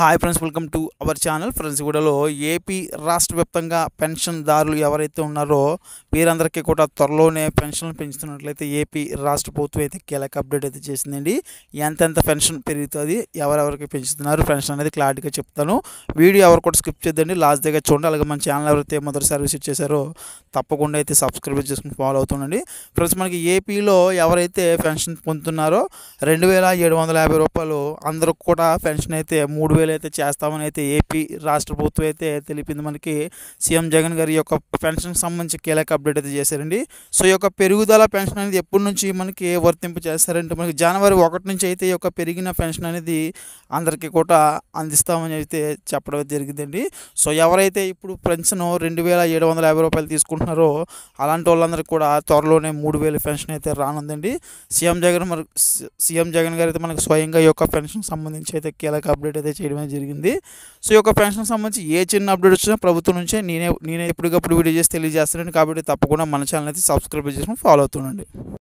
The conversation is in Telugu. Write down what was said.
hi friends welcome to our channel friends కూడాలో ఏపీ రాష్ట్ర వ్యాప్తంగా పెన్షన్దారులు ఎవరైతే ఉన్నారో వీరందరికీ కూడా త్వరలోనే పెన్షన్లు పెంచుతున్నట్లయితే ఏపీ రాష్ట్ర ప్రభుత్వం అయితే కీలక అప్డేట్ అయితే చేసిందండి ఎంతెంత పెన్షన్ పెరుగుతుంది ఎవరెవరికి పెంచుతున్నారు పెన్షన్ అనేది క్లారిటీగా చెప్తాను వీడియో ఎవరు కూడా స్కిప్ చేద్దండి లాస్ట్ దగ్గర చూడండి అలాగే మన ఛానల్ ఎవరైతే మొదటిసారి విజిట్ చేశారో తప్పకుండా అయితే సబ్స్క్రైబ్ చేసుకుని ఫాలో అవుతుండండి ఫ్రెండ్స్ మనకి ఏపీలో ఎవరైతే పెన్షన్ పొందుతున్నారో రెండు వేల ఏడు వందల యాభై రూపాయలు అందరికి కూడా పెన్షన్ అయితే మూడు చర్యలు అయితే చేస్తామని అయితే ఏపీ రాష్ట్ర ప్రభుత్వం అయితే తెలిపింది మనకి సీఎం జగన్ గారి యొక్క పెన్షన్కి సంబంధించి కీలక అప్డేట్ అయితే చేశారండి సో ఈ యొక్క పెరుగుదల పెన్షన్ అనేది ఎప్పటి నుంచి మనకి వర్తింపు చేస్తారంటే మనకి జనవరి ఒకటి నుంచి అయితే ఈ యొక్క పెరిగిన పెన్షన్ అనేది అందరికీ కూడా అందిస్తామని అయితే చెప్పడం జరిగిందండి సో ఎవరైతే ఇప్పుడు పెన్షన్ రెండు వేల ఏడు వందల యాభై రూపాయలు తీసుకుంటున్నారో అలాంటి వాళ్ళందరికీ కూడా త్వరలోనే మూడు వేల పెన్షన్ అయితే రానుందండి సీఎం జగన్ మరి సీఎం జగన్ గారు అయితే మనకు స్వయంగా ఈ యొక్క పెన్షన్ సంబంధించి అయితే కీలక అప్డేట్ అయితే చేయడమే జరిగింది సో ఈ యొక్క పెన్షన్ సంబంధించి ఏ చిన్న అప్డేట్ వచ్చినా ప్రభుత్వం నుంచే నేనే నేనే ఎప్పటికప్పుడు వీడియో చేసి తెలియజేస్తున్నాను కాబట్టి తప్పకుండా మన ఛానల్ అయితే సబ్స్క్రైబ్ చేసుకుని ఫాలో అవుతుండండి